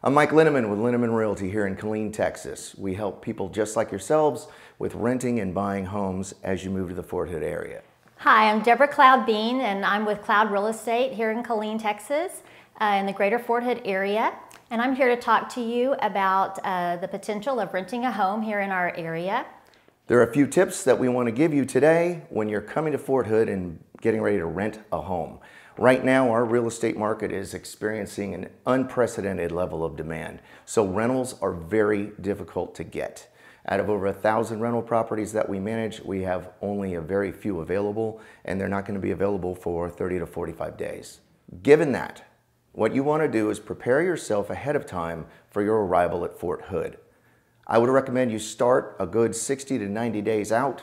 I'm Mike Linneman with Linneman Realty here in Killeen, Texas. We help people just like yourselves with renting and buying homes as you move to the Fort Hood area. Hi, I'm Deborah Cloud Bean, and I'm with Cloud Real Estate here in Killeen, Texas, uh, in the greater Fort Hood area. And I'm here to talk to you about uh, the potential of renting a home here in our area. There are a few tips that we want to give you today when you're coming to Fort Hood and getting ready to rent a home. Right now, our real estate market is experiencing an unprecedented level of demand, so rentals are very difficult to get. Out of over a thousand rental properties that we manage, we have only a very few available, and they're not going to be available for 30 to 45 days. Given that, what you want to do is prepare yourself ahead of time for your arrival at Fort Hood. I would recommend you start a good 60 to 90 days out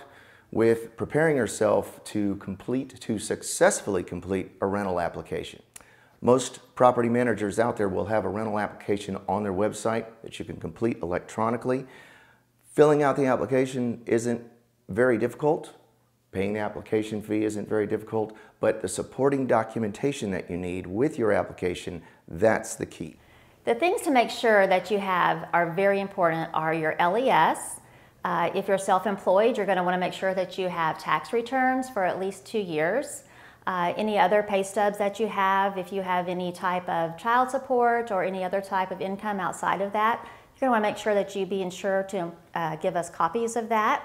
with preparing herself to complete, to successfully complete a rental application. Most property managers out there will have a rental application on their website that you can complete electronically. Filling out the application isn't very difficult. Paying the application fee isn't very difficult, but the supporting documentation that you need with your application, that's the key. The things to make sure that you have are very important are your LES, uh, if you're self-employed, you're going to want to make sure that you have tax returns for at least two years. Uh, any other pay stubs that you have, if you have any type of child support or any other type of income outside of that, you're going to want to make sure that you be insured to uh, give us copies of that.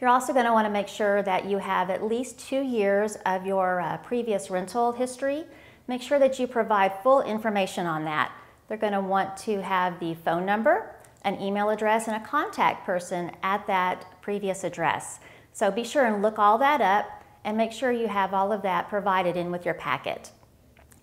You're also going to want to make sure that you have at least two years of your uh, previous rental history. Make sure that you provide full information on that. They're going to want to have the phone number, an email address, and a contact person at that previous address. So be sure and look all that up and make sure you have all of that provided in with your packet.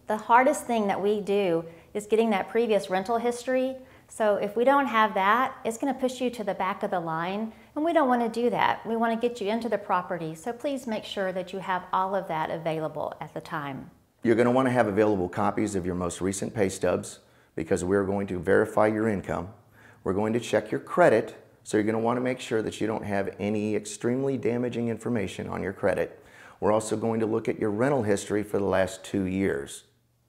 The hardest thing that we do is getting that previous rental history. So if we don't have that, it's going to push you to the back of the line, and we don't want to do that. We want to get you into the property, so please make sure that you have all of that available at the time. You're going to want to have available copies of your most recent pay stubs because we're going to verify your income we're going to check your credit, so you're going to want to make sure that you don't have any extremely damaging information on your credit. We're also going to look at your rental history for the last two years.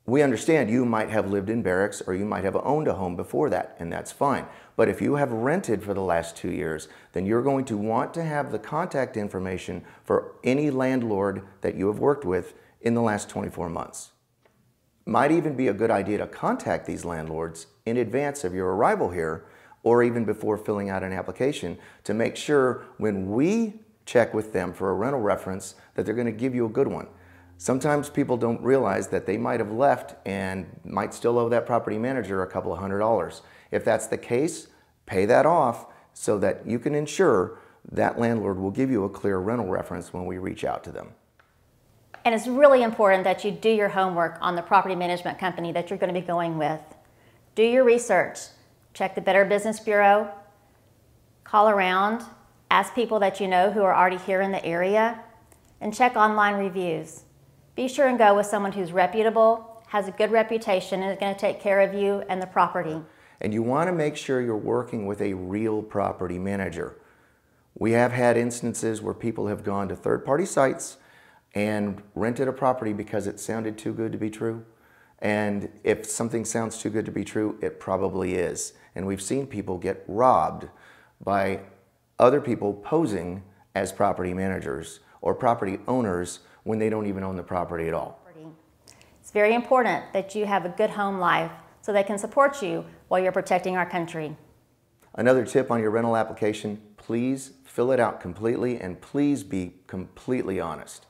We understand you might have lived in barracks or you might have owned a home before that, and that's fine. But if you have rented for the last two years, then you're going to want to have the contact information for any landlord that you have worked with in the last 24 months. Might even be a good idea to contact these landlords in advance of your arrival here or even before filling out an application to make sure when we check with them for a rental reference that they're going to give you a good one. Sometimes people don't realize that they might have left and might still owe that property manager a couple of hundred dollars. If that's the case, pay that off so that you can ensure that landlord will give you a clear rental reference when we reach out to them. And it's really important that you do your homework on the property management company that you're going to be going with. Do your research check the Better Business Bureau, call around, ask people that you know who are already here in the area, and check online reviews. Be sure and go with someone who's reputable, has a good reputation, and is going to take care of you and the property. And you want to make sure you're working with a real property manager. We have had instances where people have gone to third party sites and rented a property because it sounded too good to be true. And if something sounds too good to be true, it probably is. And we've seen people get robbed by other people posing as property managers or property owners when they don't even own the property at all. It's very important that you have a good home life so they can support you while you're protecting our country. Another tip on your rental application, please fill it out completely and please be completely honest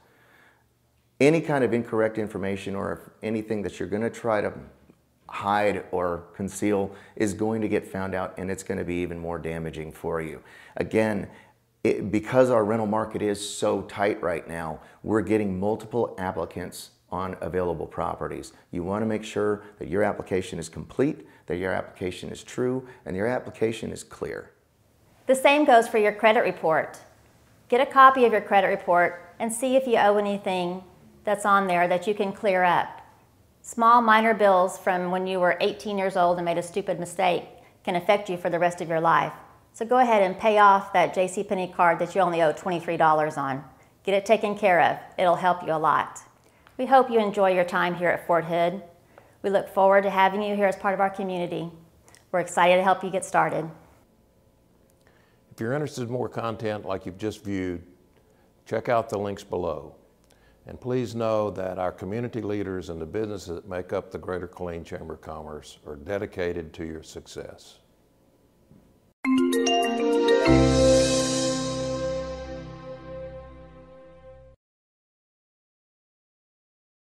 any kind of incorrect information or anything that you're going to try to hide or conceal is going to get found out and it's going to be even more damaging for you. Again, it, because our rental market is so tight right now, we're getting multiple applicants on available properties. You want to make sure that your application is complete, that your application is true, and your application is clear. The same goes for your credit report. Get a copy of your credit report and see if you owe anything that's on there that you can clear up. Small minor bills from when you were 18 years old and made a stupid mistake can affect you for the rest of your life. So go ahead and pay off that JCPenney card that you only owe $23 on. Get it taken care of. It'll help you a lot. We hope you enjoy your time here at Fort Hood. We look forward to having you here as part of our community. We're excited to help you get started. If you're interested in more content like you've just viewed, check out the links below. And please know that our community leaders and the businesses that make up the Greater Colleen Chamber of Commerce are dedicated to your success.